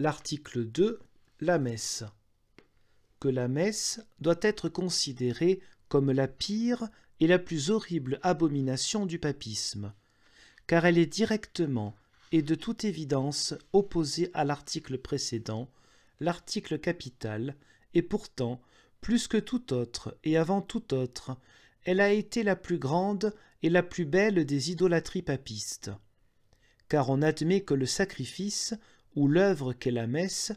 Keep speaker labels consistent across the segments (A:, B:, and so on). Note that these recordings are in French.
A: L'article 2, la messe. Que la messe doit être considérée comme la pire et la plus horrible abomination du papisme, car elle est directement et de toute évidence opposée à l'article précédent, l'article capital, et pourtant, plus que tout autre et avant tout autre, elle a été la plus grande et la plus belle des idolâtries papistes. Car on admet que le sacrifice où l'œuvre qu'est la messe,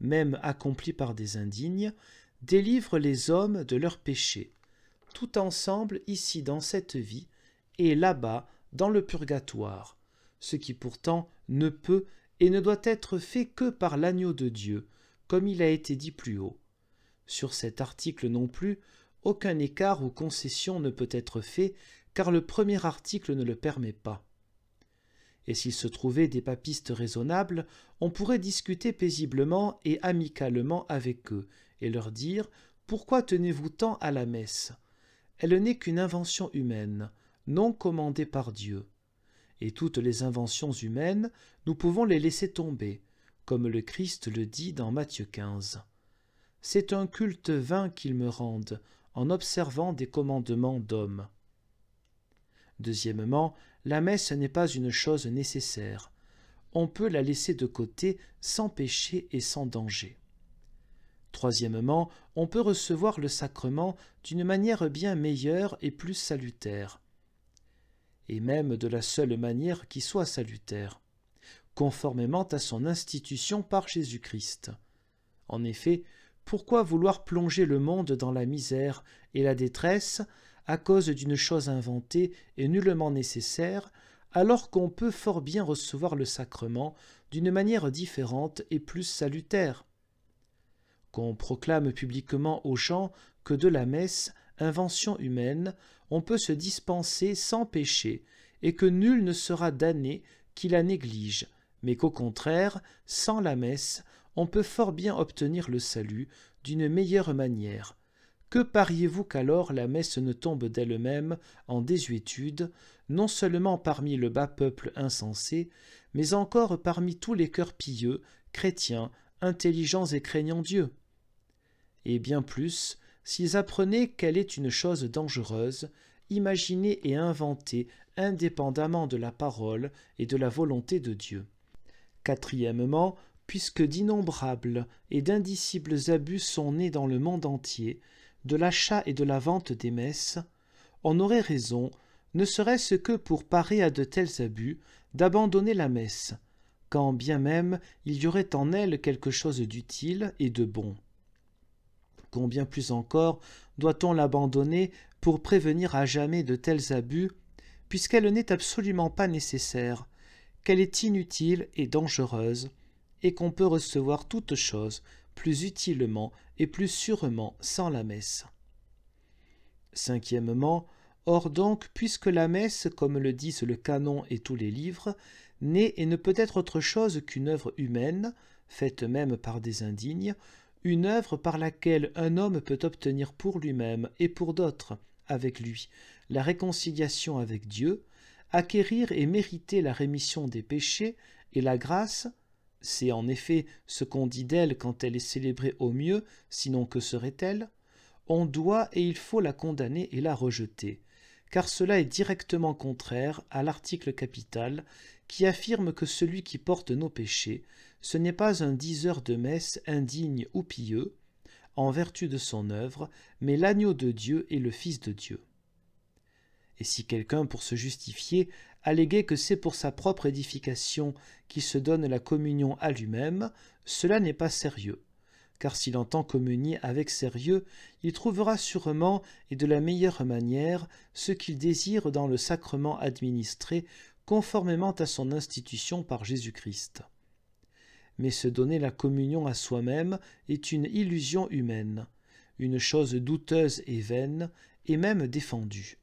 A: même accomplie par des indignes, délivre les hommes de leurs péchés, tout ensemble ici dans cette vie et là-bas dans le purgatoire, ce qui pourtant ne peut et ne doit être fait que par l'agneau de Dieu, comme il a été dit plus haut. Sur cet article non plus, aucun écart ou concession ne peut être fait, car le premier article ne le permet pas et s'ils se trouvaient des papistes raisonnables, on pourrait discuter paisiblement et amicalement avec eux, et leur dire Pourquoi tenez-vous tant à la messe Elle n'est qu'une invention humaine, non commandée par Dieu. Et toutes les inventions humaines, nous pouvons les laisser tomber, comme le Christ le dit dans Matthieu 15. C'est un culte vain qu'ils me rendent, en observant des commandements d'hommes. Deuxièmement, la messe n'est pas une chose nécessaire. On peut la laisser de côté sans péché et sans danger. Troisièmement, on peut recevoir le sacrement d'une manière bien meilleure et plus salutaire, et même de la seule manière qui soit salutaire, conformément à son institution par Jésus-Christ. En effet, pourquoi vouloir plonger le monde dans la misère et la détresse à cause d'une chose inventée et nullement nécessaire, alors qu'on peut fort bien recevoir le sacrement d'une manière différente et plus salutaire. Qu'on proclame publiquement aux gens que de la messe, invention humaine, on peut se dispenser sans péché, et que nul ne sera damné qui la néglige, mais qu'au contraire, sans la messe, on peut fort bien obtenir le salut d'une meilleure manière, que pariez-vous qu'alors la messe ne tombe d'elle-même en désuétude, non seulement parmi le bas peuple insensé, mais encore parmi tous les cœurs pieux, chrétiens, intelligents et craignant Dieu Et bien plus, s'ils apprenaient qu'elle est une chose dangereuse, imaginée et inventée indépendamment de la parole et de la volonté de Dieu. Quatrièmement, puisque d'innombrables et d'indicibles abus sont nés dans le monde entier, de l'achat et de la vente des messes, on aurait raison, ne serait-ce que pour parer à de tels abus, d'abandonner la messe, quand bien même il y aurait en elle quelque chose d'utile et de bon. Combien plus encore doit-on l'abandonner pour prévenir à jamais de tels abus, puisqu'elle n'est absolument pas nécessaire, qu'elle est inutile et dangereuse, et qu'on peut recevoir toute chose plus utilement et plus sûrement sans la messe. Cinquièmement, Or donc, puisque la messe, comme le disent le canon et tous les livres, n'est et ne peut être autre chose qu'une œuvre humaine, faite même par des indignes, une œuvre par laquelle un homme peut obtenir pour lui-même et pour d'autres, avec lui, la réconciliation avec Dieu, acquérir et mériter la rémission des péchés et la grâce, c'est en effet ce qu'on dit d'elle quand elle est célébrée au mieux, sinon que serait-elle On doit et il faut la condamner et la rejeter, car cela est directement contraire à l'article capital qui affirme que celui qui porte nos péchés, ce n'est pas un diseur de messe indigne ou pieux, en vertu de son œuvre, mais l'agneau de Dieu et le Fils de Dieu. Et si quelqu'un, pour se justifier, alléguer que c'est pour sa propre édification qu'il se donne la communion à lui-même, cela n'est pas sérieux. Car s'il entend communier avec sérieux, il trouvera sûrement et de la meilleure manière ce qu'il désire dans le sacrement administré conformément à son institution par Jésus-Christ. Mais se donner la communion à soi-même est une illusion humaine, une chose douteuse et vaine, et même défendue.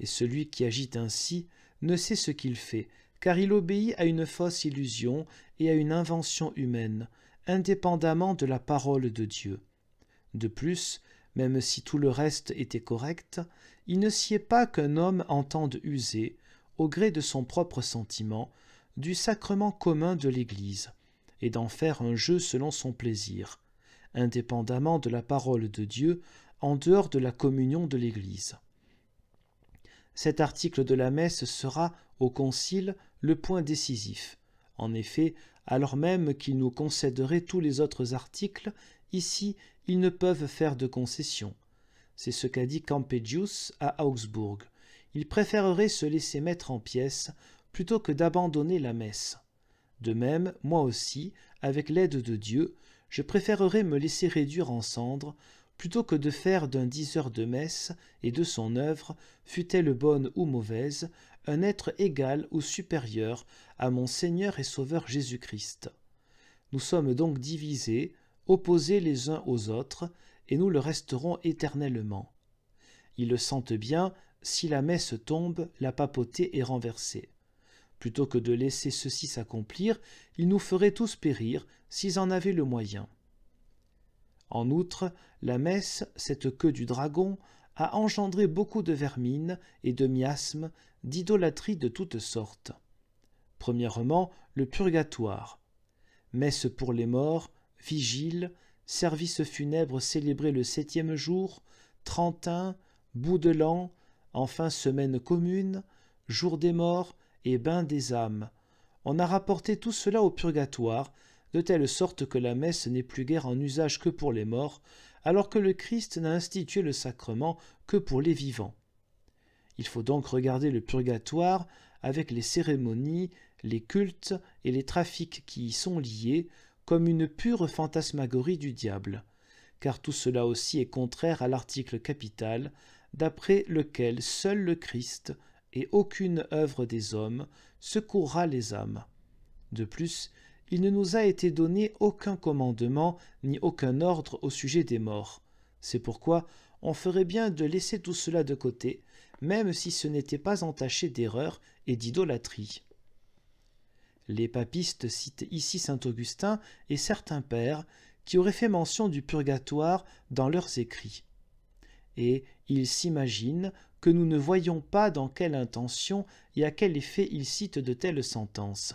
A: Et celui qui agit ainsi ne sait ce qu'il fait, car il obéit à une fausse illusion et à une invention humaine, indépendamment de la parole de Dieu. De plus, même si tout le reste était correct, il ne sied pas qu'un homme entende user, au gré de son propre sentiment, du sacrement commun de l'Église, et d'en faire un jeu selon son plaisir, indépendamment de la parole de Dieu, en dehors de la communion de l'Église cet article de la messe sera, au Concile, le point décisif. En effet, alors même qu'ils nous concéderaient tous les autres articles, ici, ils ne peuvent faire de concession. C'est ce qu'a dit Campegius à Augsbourg. Il préférerait se laisser mettre en pièces plutôt que d'abandonner la messe. De même, moi aussi, avec l'aide de Dieu, je préférerais me laisser réduire en cendres plutôt que de faire d'un diseur de messe et de son œuvre, fût-elle bonne ou mauvaise, un être égal ou supérieur à mon Seigneur et Sauveur Jésus-Christ. Nous sommes donc divisés, opposés les uns aux autres, et nous le resterons éternellement. Ils le sentent bien, si la messe tombe, la papauté est renversée. Plutôt que de laisser ceci s'accomplir, ils nous feraient tous périr s'ils en avaient le moyen. En outre, la messe, cette queue du dragon, a engendré beaucoup de vermines et de miasmes, d'idolâtrie de toutes sortes. Premièrement, le purgatoire. Messe pour les morts, vigile, service funèbre célébré le septième jour, Trentin, bout de l'an, enfin semaine commune, jour des morts et bain des âmes. On a rapporté tout cela au purgatoire, de telle sorte que la messe n'est plus guère en usage que pour les morts, alors que le Christ n'a institué le sacrement que pour les vivants. Il faut donc regarder le purgatoire avec les cérémonies, les cultes et les trafics qui y sont liés comme une pure fantasmagorie du diable, car tout cela aussi est contraire à l'article capital, d'après lequel seul le Christ et aucune œuvre des hommes secourra les âmes. De plus, il ne nous a été donné aucun commandement ni aucun ordre au sujet des morts. C'est pourquoi on ferait bien de laisser tout cela de côté, même si ce n'était pas entaché d'erreur et d'idolâtrie. Les papistes citent ici saint Augustin et certains pères qui auraient fait mention du purgatoire dans leurs écrits. Et ils s'imaginent que nous ne voyons pas dans quelle intention et à quel effet ils citent de telles sentences.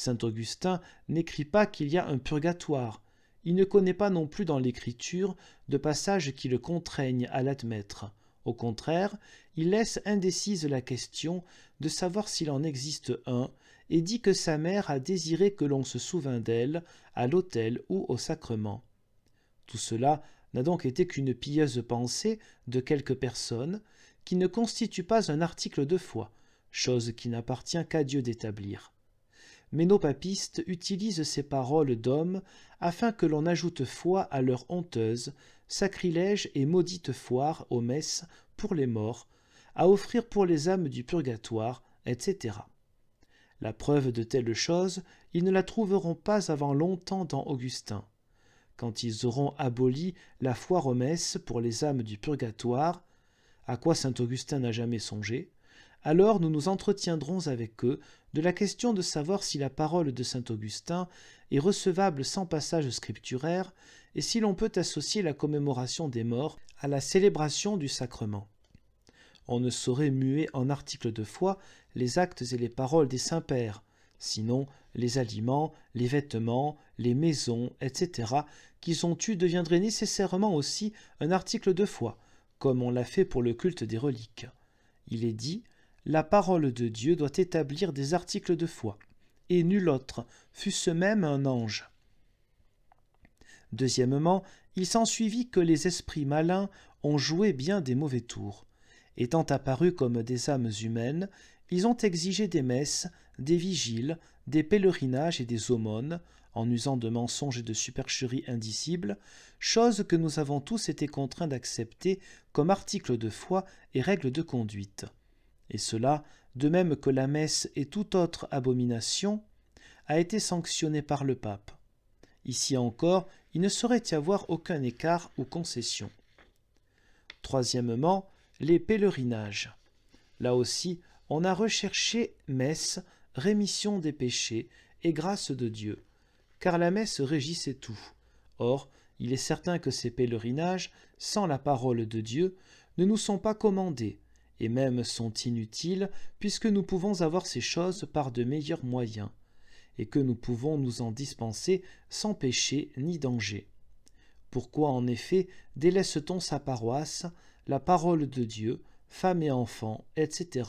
A: Saint Augustin n'écrit pas qu'il y a un purgatoire. Il ne connaît pas non plus dans l'Écriture de passages qui le contraignent à l'admettre. Au contraire, il laisse indécise la question de savoir s'il en existe un, et dit que sa mère a désiré que l'on se souvînt d'elle à l'autel ou au sacrement. Tout cela n'a donc été qu'une pieuse pensée de quelques personnes, qui ne constitue pas un article de foi, chose qui n'appartient qu'à Dieu d'établir mais nos papistes utilisent ces paroles d'hommes afin que l'on ajoute foi à leur honteuse, sacrilège et maudite foire aux messes pour les morts, à offrir pour les âmes du purgatoire, etc. La preuve de telle chose, ils ne la trouveront pas avant longtemps dans Augustin. Quand ils auront aboli la foire aux messes pour les âmes du purgatoire, à quoi saint Augustin n'a jamais songé, alors nous nous entretiendrons avec eux de la question de savoir si la parole de saint Augustin est recevable sans passage scripturaire et si l'on peut associer la commémoration des morts à la célébration du sacrement. On ne saurait muer en article de foi les actes et les paroles des saints pères, sinon les aliments, les vêtements, les maisons, etc., qu'ils ont eus deviendraient nécessairement aussi un article de foi, comme on l'a fait pour le culte des reliques. Il est dit « la parole de Dieu doit établir des articles de foi, et nul autre, fût-ce même un ange. Deuxièmement, il s'ensuivit que les esprits malins ont joué bien des mauvais tours. Étant apparus comme des âmes humaines, ils ont exigé des messes, des vigiles, des pèlerinages et des aumônes, en usant de mensonges et de supercheries indicibles, choses que nous avons tous été contraints d'accepter comme articles de foi et règles de conduite. Et cela, de même que la messe et toute autre abomination, a été sanctionnée par le pape. Ici encore, il ne saurait y avoir aucun écart ou concession. Troisièmement, les pèlerinages. Là aussi, on a recherché messe, rémission des péchés et grâce de Dieu, car la messe régissait tout. Or, il est certain que ces pèlerinages, sans la parole de Dieu, ne nous sont pas commandés, et même sont inutiles, puisque nous pouvons avoir ces choses par de meilleurs moyens, et que nous pouvons nous en dispenser sans péché ni danger. Pourquoi en effet délaisse-t-on sa paroisse, la parole de Dieu, femme et enfant, etc.,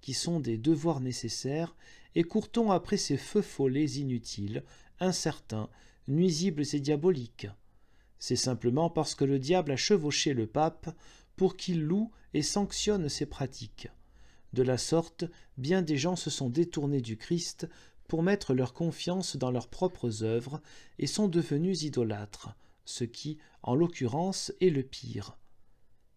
A: qui sont des devoirs nécessaires, et court-on après ces feux follets inutiles, incertains, nuisibles et diaboliques C'est simplement parce que le diable a chevauché le pape pour qu'il loue et sanctionne ces pratiques. De la sorte, bien des gens se sont détournés du Christ pour mettre leur confiance dans leurs propres œuvres et sont devenus idolâtres, ce qui, en l'occurrence, est le pire.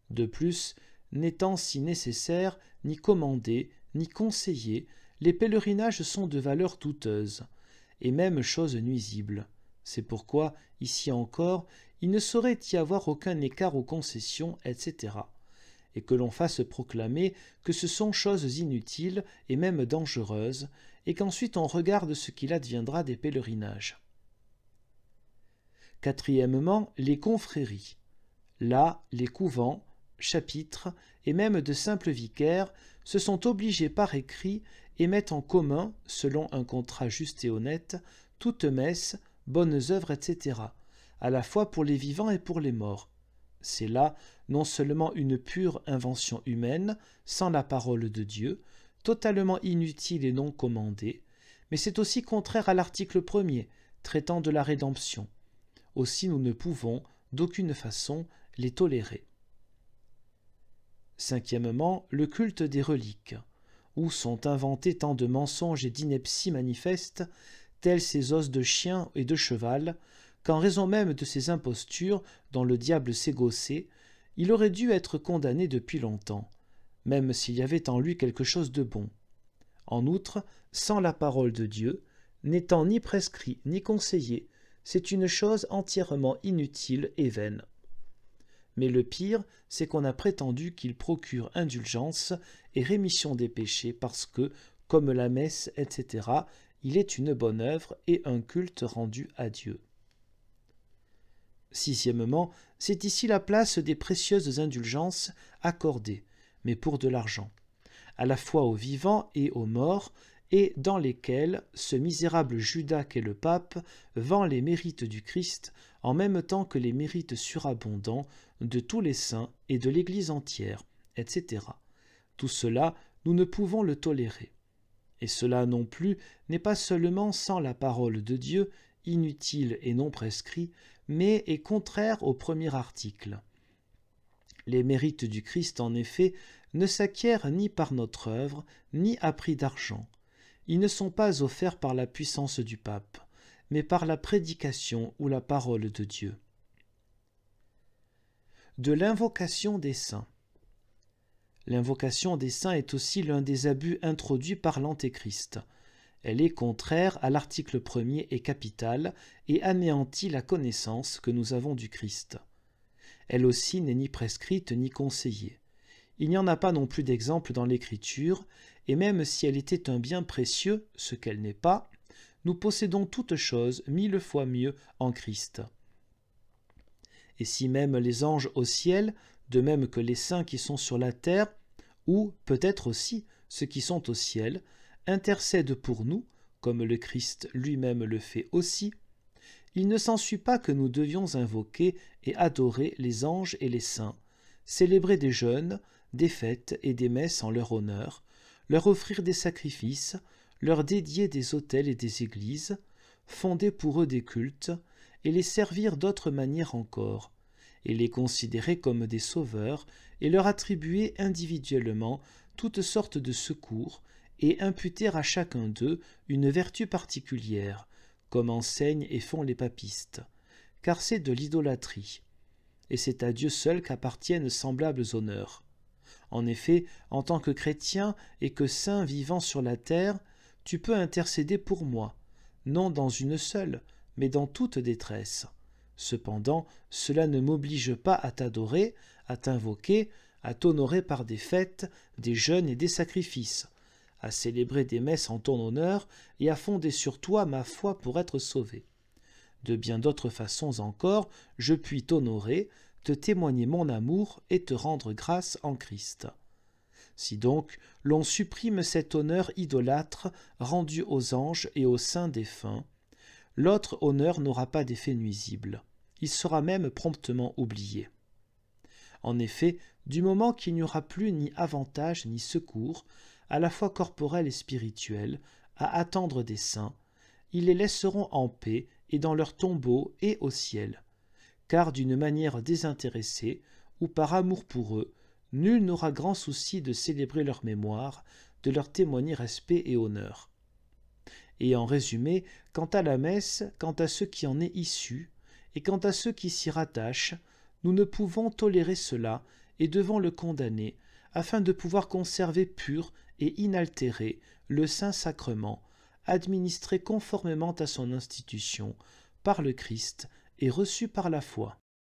A: De plus, n'étant si nécessaire, ni commandé, ni conseillé, les pèlerinages sont de valeur douteuse, et même chose nuisible. C'est pourquoi, ici encore, il ne saurait y avoir aucun écart aux concessions, etc., et que l'on fasse proclamer que ce sont choses inutiles et même dangereuses, et qu'ensuite on regarde ce qu'il adviendra des pèlerinages. Quatrièmement, les confréries. Là, les couvents, chapitres, et même de simples vicaires, se sont obligés par écrit et mettent en commun, selon un contrat juste et honnête, toutes messes, bonnes œuvres, etc., à la fois pour les vivants et pour les morts. C'est là non seulement une pure invention humaine, sans la parole de Dieu, totalement inutile et non commandée, mais c'est aussi contraire à l'article premier, traitant de la rédemption. Aussi nous ne pouvons, d'aucune façon, les tolérer. Cinquièmement, le culte des reliques, où sont inventés tant de mensonges et d'inepties manifestes, tels ces os de chien et de cheval, qu'en raison même de ces impostures dont le diable s'est gossé, il aurait dû être condamné depuis longtemps, même s'il y avait en lui quelque chose de bon. En outre, sans la parole de Dieu, n'étant ni prescrit ni conseillé, c'est une chose entièrement inutile et vaine. Mais le pire, c'est qu'on a prétendu qu'il procure indulgence et rémission des péchés parce que, comme la messe, etc., il est une bonne œuvre et un culte rendu à Dieu. Sixièmement, c'est ici la place des précieuses indulgences accordées, mais pour de l'argent, à la fois aux vivants et aux morts, et dans lesquelles ce misérable Judas qu'est le pape vend les mérites du Christ en même temps que les mérites surabondants de tous les saints et de l'Église entière, etc. Tout cela, nous ne pouvons le tolérer. Et cela non plus n'est pas seulement sans la parole de Dieu, inutile et non prescrit, mais est contraire au premier article. Les mérites du Christ, en effet, ne s'acquièrent ni par notre œuvre, ni à prix d'argent. Ils ne sont pas offerts par la puissance du pape, mais par la prédication ou la parole de Dieu. De l'invocation des saints. L'invocation des saints est aussi l'un des abus introduits par l'Antéchrist. Elle est contraire à l'article premier et capital et anéantit la connaissance que nous avons du Christ. Elle aussi n'est ni prescrite ni conseillée. Il n'y en a pas non plus d'exemple dans l'Écriture, et même si elle était un bien précieux, ce qu'elle n'est pas, nous possédons toute chose mille fois mieux en Christ. Et si même les anges au ciel, de même que les saints qui sont sur la terre, ou peut-être aussi ceux qui sont au ciel, intercède pour nous, comme le Christ lui-même le fait aussi, il ne s'ensuit pas que nous devions invoquer et adorer les anges et les saints, célébrer des jeûnes, des fêtes et des messes en leur honneur, leur offrir des sacrifices, leur dédier des autels et des églises, fonder pour eux des cultes, et les servir d'autres manières encore, et les considérer comme des sauveurs, et leur attribuer individuellement toutes sortes de secours et imputer à chacun d'eux une vertu particulière, comme enseignent et font les papistes, car c'est de l'idolâtrie, et c'est à Dieu seul qu'appartiennent semblables honneurs. En effet, en tant que chrétien et que saint vivant sur la terre, tu peux intercéder pour moi, non dans une seule, mais dans toute détresse. Cependant, cela ne m'oblige pas à t'adorer, à t'invoquer, à t'honorer par des fêtes, des jeûnes et des sacrifices, à célébrer des messes en ton honneur et à fonder sur toi ma foi pour être sauvé. De bien d'autres façons encore, je puis t'honorer, te témoigner mon amour et te rendre grâce en Christ. Si donc l'on supprime cet honneur idolâtre rendu aux anges et aux saints défunts, l'autre honneur n'aura pas d'effet nuisible. Il sera même promptement oublié. En effet, du moment qu'il n'y aura plus ni avantage ni secours, à la fois corporelle et spirituelle, à attendre des saints, ils les laisseront en paix et dans leur tombeau et au ciel. Car d'une manière désintéressée, ou par amour pour eux, nul n'aura grand souci de célébrer leur mémoire, de leur témoigner respect et honneur. Et en résumé, quant à la messe, quant à ceux qui en est issus, et quant à ceux qui s'y rattachent, nous ne pouvons tolérer cela et devons le condamner, afin de pouvoir conserver pur et inaltéré le Saint-Sacrement, administré conformément à son institution par le Christ et reçu par la foi.